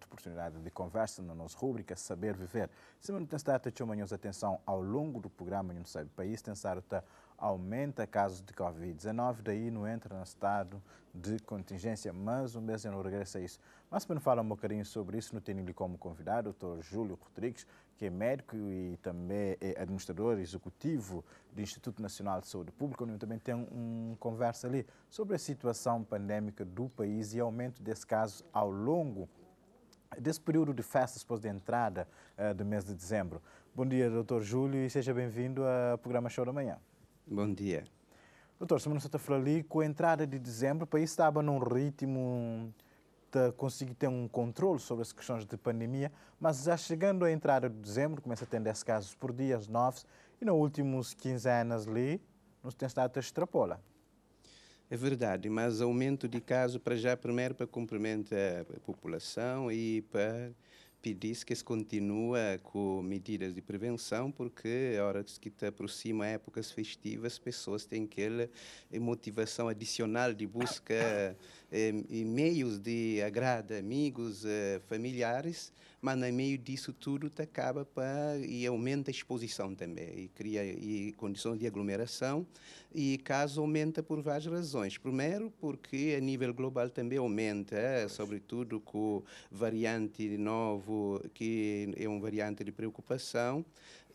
outra oportunidade de conversa na nossa rubrica Saber Viver. Semana tem estado a manhãs atenção ao longo do programa Não Sabe País, tem estado aumenta casos de Covid-19, daí não entra no estado de contingência, mas um mês não regressa a isso. Mas para falar um bocadinho sobre isso, não tenho-lhe como convidado o Dr. Júlio Rodrigues, que é médico e também é administrador executivo do Instituto Nacional de Saúde Pública, onde também tem uma conversa ali sobre a situação pandêmica do país e aumento desse caso ao longo desse período de festas depois da entrada uh, do mês de dezembro. Bom dia, doutor Júlio, e seja bem-vindo ao programa Show da Manhã. Bom dia. Doutor, semana Santa ali, com a entrada de dezembro, o país estava num ritmo de conseguir ter um controle sobre as questões de pandemia, mas já chegando à entrada de dezembro, começa a ter 10 casos por dia, as 9, e nos últimos 15 anos ali, nos tem estado a extrapolar. É verdade, mas aumento de casos para já, primeiro para cumprimentar a população e para pedir que se continue com medidas de prevenção, porque a hora que se aproxima épocas festivas, as pessoas têm aquela eh, motivação adicional de busca e eh, meios de agrada amigos, eh, familiares, mas no meio disso tudo te acaba para, e aumenta a exposição também, e cria e condições de aglomeração, e caso aumenta por várias razões. Primeiro, porque a nível global também aumenta, é, sobretudo com variante novo, que é um variante de preocupação,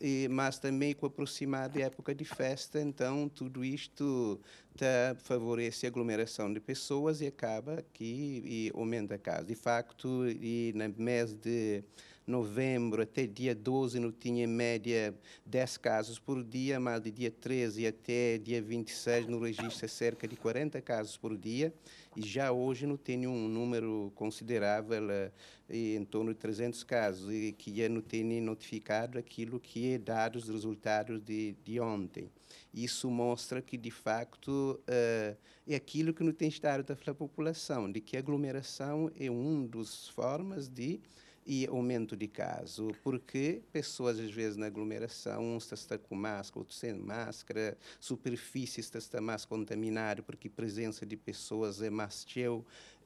e, mas também com a aproximada época de festa, então tudo isto tá, favorece a aglomeração de pessoas e acaba que e aumenta a casa. De facto, e na mês de novembro até dia 12 não tinha em média 10 casos por dia, mas de dia 13 até dia 26 não registra é cerca de 40 casos por dia e já hoje não tem um número considerável, eh, em torno de 300 casos, e que já não tem notificado aquilo que é dados dos resultados de, de ontem. Isso mostra que, de facto, eh, é aquilo que não tem estado da população, de que aglomeração é uma das formas de e aumento de caso, porque pessoas, às vezes, na aglomeração, uns estão com máscara, outros sem máscara, superfície está mais contaminada, porque a presença de pessoas é mais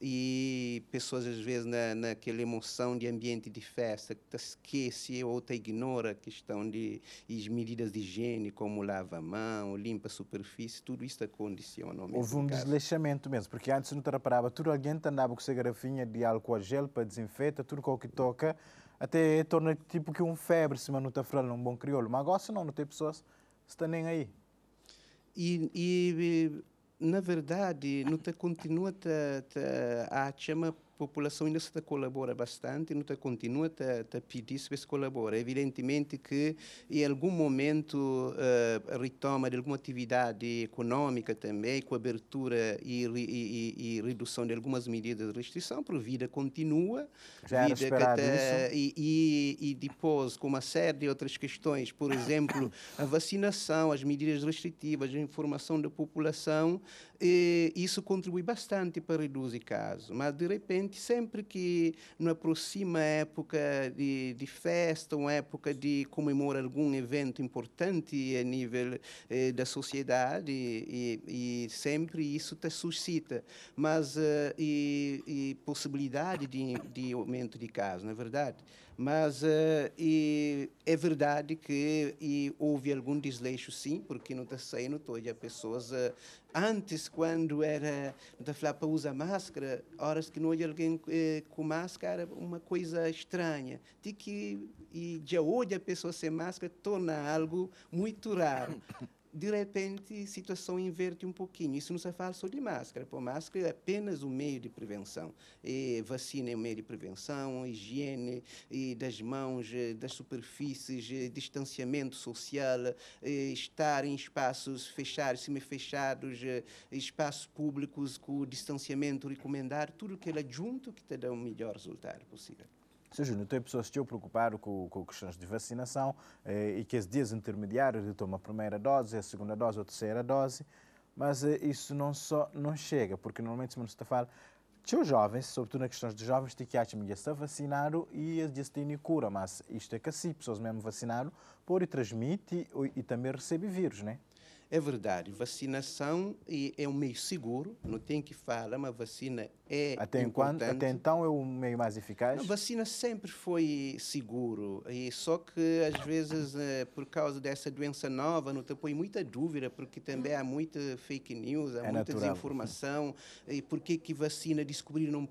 e pessoas às vezes na, naquela emoção de ambiente de festa que esquece ou te ignora a questão de as medidas de higiene como lava a mão, limpa a superfície, tudo isso condiciona. Houve um caso. desleixamento mesmo, porque antes não te reparava tudo alguém andava com essa garrafinha de álcool a gel para desinfeta, tudo o que toca, até torna tipo que um febre se está falando um bom crioulo, mas agora se não, não tem pessoas que estão nem aí. E, e, na verdade, não te continua -te, te, a chamar população ainda se colabora bastante, não continua a pedir se se colabora. Evidentemente que em algum momento uh, retoma de alguma atividade econômica também, com abertura e, e, e, e redução de algumas medidas de restrição, Por vida continua. Já vida até, e, e, depois, com uma série de outras questões, por exemplo, a vacinação, as medidas restritivas, a informação da população, e isso contribui bastante para reduzir casos. Mas, de repente, sempre que nos aproxima a época de, de festa, uma época de comemorar algum evento importante a nível eh, da sociedade, e, e, sempre isso te suscita. Mas, uh, e, e, possibilidade de, de aumento de casos, na é verdade. Mas uh, é verdade que houve algum desleixo, sim, porque não está saindo todas as pessoas. Uh, antes, quando era da flapa usar máscara, horas que não olha alguém eh, com máscara, era uma coisa estranha. De que, e já hoje a pessoa sem máscara torna algo muito raro de repente, a situação inverte um pouquinho. Isso não se fala só de máscara. Pô, máscara é apenas um meio de prevenção. E vacina é um meio de prevenção, higiene das mãos, eh, das superfícies, eh, distanciamento social, eh, estar em espaços fechados, semifechados, espaços públicos com distanciamento recomendado, tudo que ela é junto que te dá o um melhor resultado possível. Sr. Júnior, tem pessoas que estão preocupadas com, com questões de vacinação eh, e que os dias intermediários de tomar a primeira dose, a segunda dose ou a terceira dose, mas eh, isso não só não chega, porque normalmente se está a falar, os jovens, sobretudo na questões dos jovens, que acham que está vacinado e eles têm cura, mas isto é que assim, pessoas mesmo vacinadas, pode transmitir e, e também recebe vírus, né? É verdade, vacinação é um meio seguro, não tem que falar, mas vacina é até importante. até então é o meio mais eficaz? A vacina sempre foi seguro, e só que às vezes eh, por causa dessa doença nova não te põe muita dúvida, porque também há muita fake news, há é muita natural. desinformação, e por que que vacina descobrir num,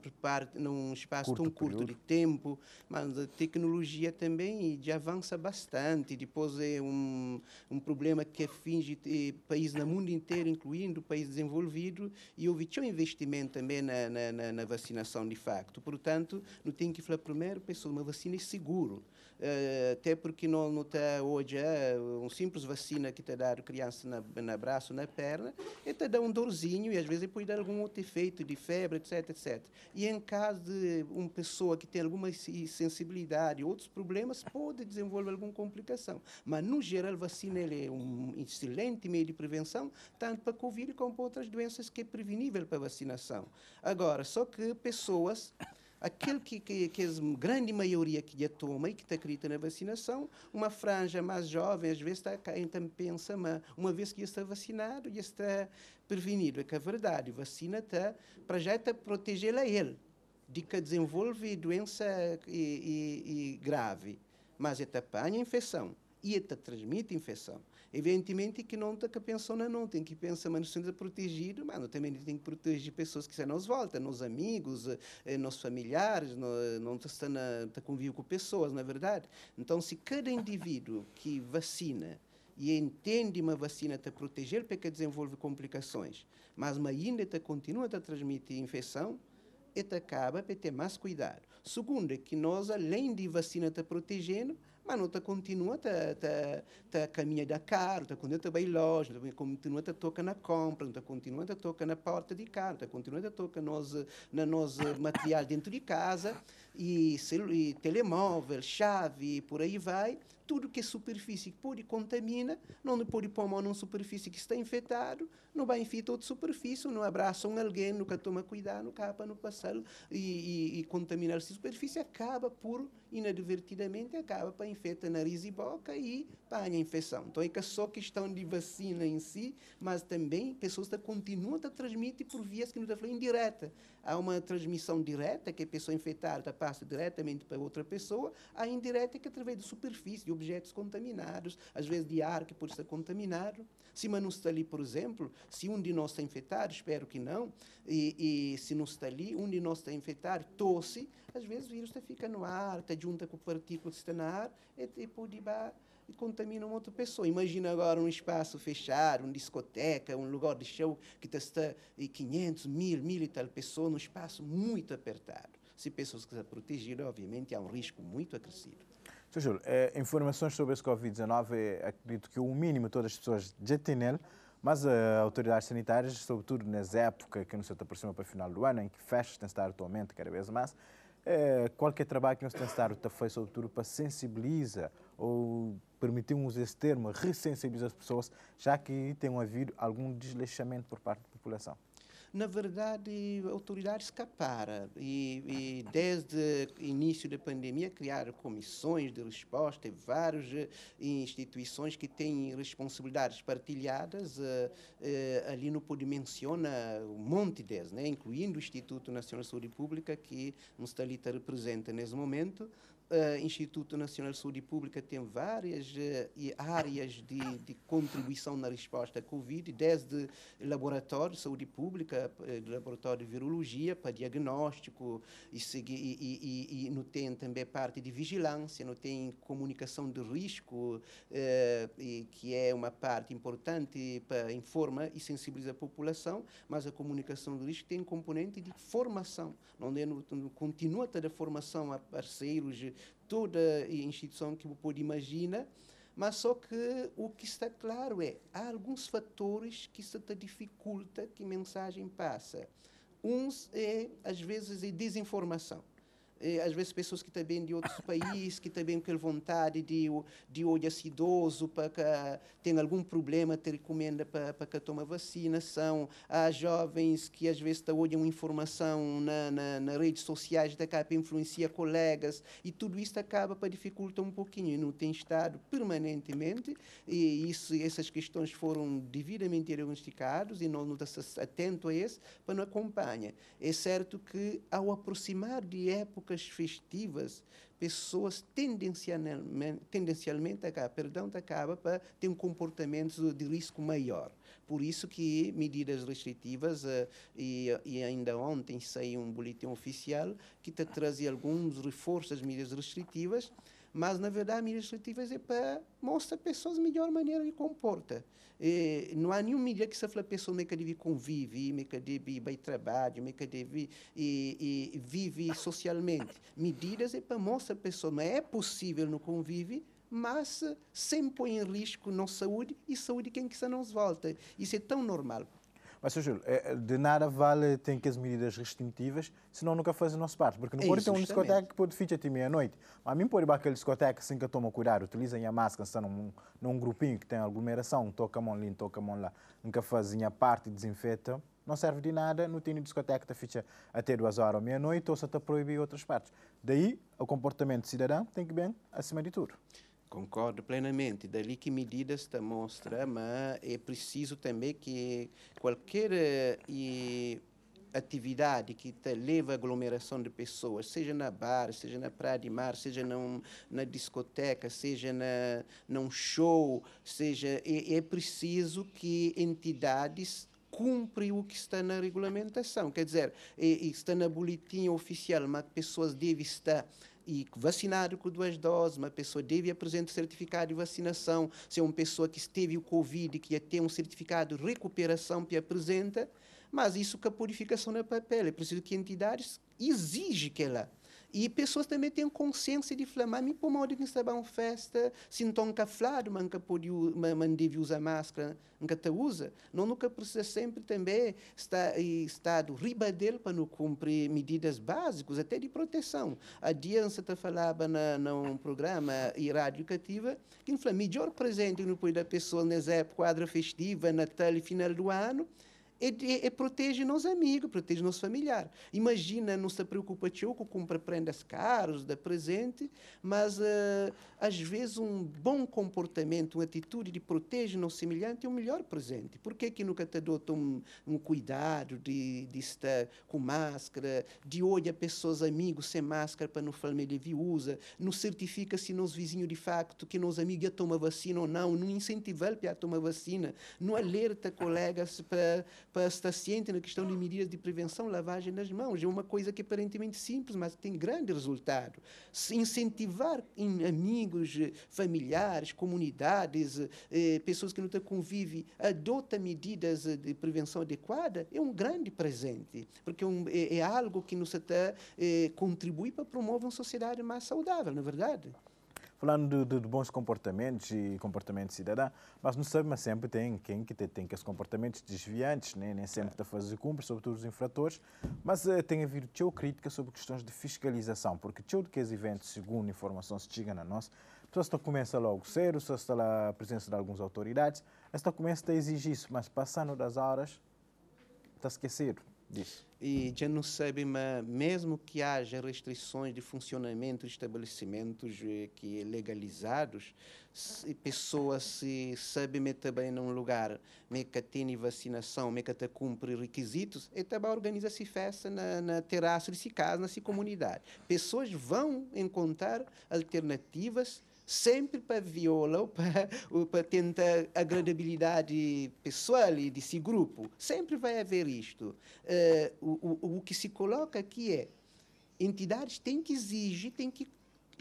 num espaço curto tão curto período. de tempo, mas a tecnologia também já avança bastante, depois é um, um problema que finge... Eh, países no mundo inteiro, incluindo países desenvolvidos, e houve um investimento também na, na, na, vacinação de facto. Portanto, não tem que falar primeiro, pessoal, uma vacina é seguro. Eh, até porque não, não está hoje é um simples vacina que te dá a criança na, na braço, na perna, e te dá um dorzinho e às vezes pode dar algum outro efeito de febre, etc, etc. E em caso de uma pessoa que tem alguma sensibilidade, outros problemas, pode desenvolver alguma complicação. Mas, no geral, a vacina é um excelente meio de prevenção, tanto para Covid como para outras doenças que é prevenível para vacinação. Agora, só que pessoas aquele que, que, que a grande maioria que toma e que acredita na vacinação, uma franja mais jovem, às vezes, está cá, então pensa, mas uma vez que está vacinado, já está prevenido. É que a é verdade, vacina está, para já é está proteger a ele, de que desenvolve doença e, e, e grave, mas ele é apanha infecção e está transmite infecção. Evidentemente que não está que pensar não, tem que pensar, mas nós temos é protegido proteger, mano, também tem que proteger pessoas que se nos volta nos amigos, eh, nos familiares, não tá, está tá convívio com pessoas, na é verdade. Então, se cada indivíduo que vacina e entende uma vacina está proteger porque desenvolve complicações, mas ainda está continua tá a transmitir infecção, e tá, acaba para ter mais cuidado. Segundo, é que nós, além de vacina estar protegendo, mas não te continua te, te, te caminha da carro, te continua a vai loja, te continua a tocar na compra, te continua a tocar na porta de carro, te continua a tocar nos, na nos material dentro de casa e, e telemóvel, chave, e por aí vai, tudo que é superfície que pode contamina, não pode pôr mão numa superfície que está infectado, não vai infectar outra superfície, não abraçam alguém, nunca toma cuidado, não capa não passar e, e, e contaminar essa superfície, acaba por, inadvertidamente, acaba para infectar nariz e boca e para a infecção. Então, é só questão de vacina em si, mas também pessoas que continuam a transmitir por vias que não está falando indireta. Há uma transmissão direta que a é pessoa infectada para passa diretamente para outra pessoa, a indireta é que através de superfície, de objetos contaminados, às vezes de ar que pode estar contaminado. Se não está ali, por exemplo, se um de nós está infectado, espero que não, e, e se não está ali, um de nós está infectado, tosse, às vezes o vírus fica no ar, está junto com partículas que está no ar, e, é e pode tipo ir e contamina uma outra pessoa. Imagina agora um espaço fechado, uma discoteca, um lugar de show que está 500, eh, mil, mil e tal pessoas, num espaço muito apertado. Se pessoas quiserem proteger, obviamente há um risco muito acrescido. Sr. Júlio, eh, informações sobre esse Covid-19, é acredito que o mínimo todas as pessoas já têm nele, mas as eh, autoridades sanitárias, sobretudo nas épocas que não se aproxima para o final do ano, em que festas têm estado atualmente cada vez mais, qualquer trabalho que não se tem estado está feito, sobretudo para sensibilizar ou permitimos esse termo, ressensibilizar as pessoas, já que tem havido algum desleixamento por parte da população na verdade, a autoridade escapara. E, e desde o início da pandemia, criaram comissões de resposta e várias eh, instituições que têm responsabilidades partilhadas. Uh, uh, ali no Podi menciona um monte deles, né? incluindo o Instituto Nacional de Saúde Pública, que Mustalita representa nesse momento, uh, Instituto Nacional de Saúde Pública tem várias uh, áreas de, de, contribuição na resposta à Covid, desde laboratório de saúde pública, eh, laboratório de virologia para diagnóstico, e, e, e, e não tem também parte de vigilância, não tem comunicação de risco, uh, que é uma parte importante para informar e sensibilizar a população, mas a comunicação de risco tem um componente de formação, onde é continua toda a formação a parceiros toda a instituição que o pode imaginar, mas só que o que está claro é há alguns fatores que se dificulta que a mensagem passa. Uns é, às vezes, a é desinformação. Eh, às vezes pessoas que também de outros países que também têm vontade de de olhar acidoso para que tem algum problema te recomenda para, para que tome vacinação há jovens que às vezes te olham informação na, na, na redes sociais da capa influencia colegas e tudo isso acaba para dificultar um pouquinho não tem estado permanentemente e isso essas questões foram devidamente diagnosticadas e não está atento a isso para não acompanha é certo que ao aproximar de época épocas festivas, pessoas tendencialmente, tendencialmente acaba, perdão, acaba para ter um comportamento de risco maior. Por isso que medidas restritivas, uh, e, e, ainda ontem saiu um boletim oficial que trazia alguns reforços das medidas restritivas, mas na verdade medidas restritivas é para mostrar pessoas a melhor maneira de comporta. E não há nenhuma medida que se fala pessoa meca deve convive, meca deve vai trabalho, meca deve e, e vive socialmente. Medidas é para mostrar pessoa não é possível no convive mas sempre põe em risco nossa saúde e saúde quem que se nos volta. Isso é tão normal. Mas, Sr. Júlio, é, de nada vale ter que as medidas restritivas, senão nunca faz a nossa parte. Porque não é pode ter uma discoteca que pode fichar até meia-noite. a mim pode ir para aquele discoteca sem que toma cuidado, utilizem a máscara, estão num, num grupinho que tem aglomeração, toca a mão ali, toca a mão lá, nunca fazem a parte, desinfeta não serve de nada, não tem discoteca que ficha até duas horas ou meia-noite, ou se está proibir outras partes. Daí, o comportamento cidadão tem que bem acima de tudo. Concordo plenamente. Dali que medidas está mostra, mas é preciso também que qualquer eh, atividade que te leva à aglomeração de pessoas, seja na bar, seja na praia de mar, seja num, na discoteca, seja na, num show, seja é, é preciso que entidades cumpre o que está na regulamentação. Quer dizer, é, está na boletim oficial, mas pessoas devem estar e vacinar com duas doses, uma pessoa deve apresentar certificado de vacinação, se é uma pessoa que esteve o Covid, que ia ter um certificado de recuperação que apresenta, mas isso com a purificação na papel, é preciso que entidades exige que ela e pessoas também têm consciência de falar, mas por modo que está bom festa, se não estão calado, mas não pode, deve usar máscara, nunca te usa. Não nunca precisa sempre também estar em estado ribadel para não cumprir medidas básicas, até de proteção. A Diança te falava na, num programa eh, e rádio cativa, que o melhor presente no apoio da pessoa nessa época, quadra festiva, Natal e final do ano, é, é, protege nos amigos, protege nos familiares. Imagina, não se preocupa teu com comprar prendas caras, da presente, mas uh, às vezes um bom comportamento, uma atitude de protege nos semelhante é o melhor presente. Por que que nunca te adota um, um cuidado de, de, estar com máscara, de olhar pessoas amigos sem máscara para não falar ele não certifica se nos vizinhos de facto que nos amigos iam tomar vacina ou não, não incentiva para tomar vacina, não alerta colegas para para estar ciente na questão de medidas de prevenção, lavagem das mãos. É uma coisa que é aparentemente simples, mas tem grande resultado. Se incentivar em amigos, eh, familiares, comunidades, eh, eh, pessoas que não te convivem, adota medidas de prevenção adequada, é um grande presente, porque é, é, é algo que nos até contribui para promover uma sociedade mais saudável, na é verdade? falando de, de, bons comportamentos e comportamento cidadão, mas não sabe, mas sempre tem quem que tem, tem que esses comportamentos desviantes, né? nem sempre está a fazer cumpre, sobretudo os infratores, mas uh, tem havido teu crítica sobre questões de fiscalização, porque teu de que os eventos, segundo informação se chega na nossa, só se começa logo cedo, só está lá a presença de algumas autoridades, esta começa a exigir isso, mas passando das horas, está esquecido. É isso. E já não sabe, mas mesmo que haja restrições de funcionamento de estabelecimentos eh, que é legalizados, se pessoas se sabe me também num lugar, me que tem vacinação, me que te cumpre requisitos, e então também organiza-se festa na, na terraça de caso casa, na comunidade. Pessoas vão encontrar alternativas sempre para viola ou para, ou tentar agradabilidade pessoal e desse grupo. Sempre vai haver isto. Uh, o, o, o que se coloca aqui é entidades têm que exigir, têm que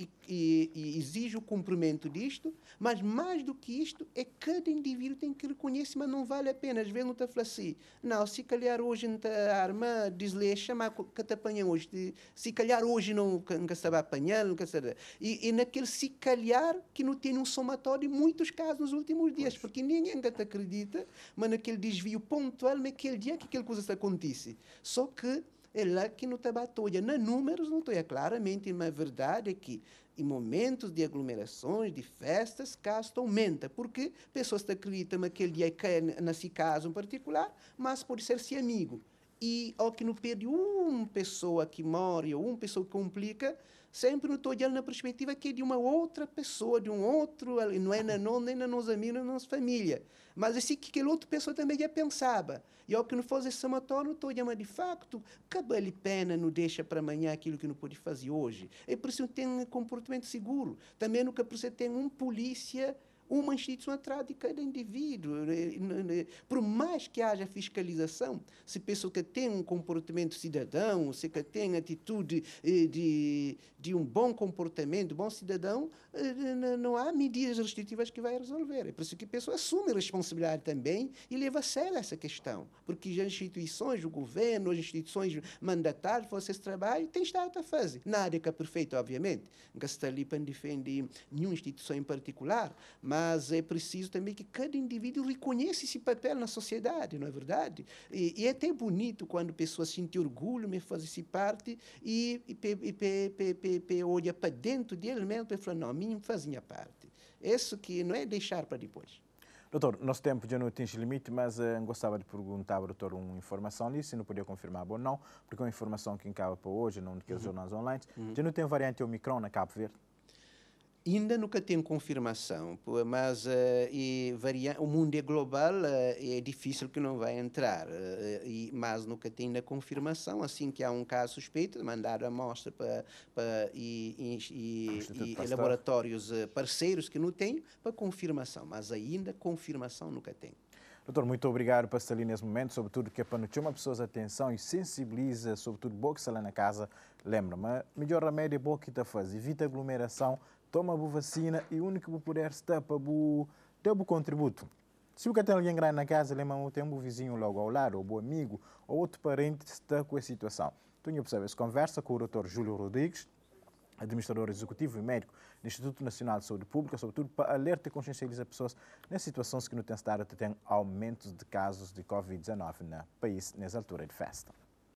e, e, e exige o cumprimento disto, mas mais do que isto, é cada indivíduo tem que reconhecer, mas não vale a pena. Às vezes não a falar assim, não, se calhar hoje não está a arma, desleixa, é mas que te apanha hoje, se calhar hoje não, nunca sabe apanhar, nunca sabe. E, e naquele se calhar que não tem um somatório, muitos casos nos últimos dias, pois. porque ninguém ainda te acredita, mas naquele desvio pontual, naquele dia que aquela coisa acontece. Só que é lá que não está batalha. Não é números não é claramente uma verdade que em momentos de aglomerações, de festas, casto aumenta, porque pessoas acreditam que dia é que nesse caso em particular, mas pode ser se amigo. E ao que não perde uma pessoa que morre ou uma pessoa que complica, sempre estou olhando na perspectiva que é de uma outra pessoa, de um outro, não é na nós nem na nos amigos, na nossa família. Mas assim que aquela outra pessoa também já pensava. E ao que não faz esse somatório, estou olhando de facto, cabale pena não deixa para amanhã aquilo que não pode fazer hoje. É preciso tem um comportamento seguro. Também nunca precisa ter um polícia uma instituição atrás de cada indivíduo. Eh, por mais que haja fiscalização, se pessoa que tem um comportamento cidadão, se que tem atitude eh, de, de um bom comportamento, bom cidadão, eh, não há medidas restritivas que vai resolver. É por isso que a pessoa assume a responsabilidade também e leva a sério essa questão. Porque as instituições, o governo, as instituições mandatárias, vocês trabalho têm estado a fazer. Nada que é perfeito, obviamente. Nunca se está ali para defender nenhuma instituição em particular, mas mas é preciso também que cada indivíduo reconheça esse papel na sociedade, não é verdade? E, e é até bonito quando pessoas sentem orgulho de fazer parte e, e, e, e olha para dentro dele mesmo e fala, não, a mim fazia parte. Isso que não é deixar para depois. Doutor, nosso tempo já não atinge limite, mas uh, gostava de perguntar ao doutor uma informação nisso, se não podia confirmar ou não, porque é uma informação que acaba para hoje, num daqueles uhum. jornais online. Uhum. Já não tem variante Omicron na Cabo Verde? ainda nunca tenho confirmação, mas uh, e varia, o mundo é global, uh, é difícil que não vai entrar, uh, e, mas nunca tenho a confirmação. Assim que há um caso suspeito, mandar a amostra para, e, e, e ah, então laboratórios parceiros que não tenho, para confirmação, mas ainda confirmação nunca tenho. Doutor, muito obrigado por estar ali nesse momento, sobretudo que é para nos chamar pessoas atenção e sensibiliza, sobretudo, boa que está lá na casa. Lembra-me, melhor remédio é boa que está fazer, evita aglomeração, toma a vacina e o único que puder está para o teu contributo. Se o que tem alguém grande na casa, lembra tem um vizinho logo ao lado, ou um amigo, ou outro parente que está com a situação. Tenho eu percebo, conversa com o doutor Júlio Rodrigues, administrador executivo e médico do Instituto Nacional de Saúde Pública, sobretudo para alerta e consciencializar pessoas nas situações que no tem estado tem aumentos de casos de Covid-19 no país, nessa altura de festa.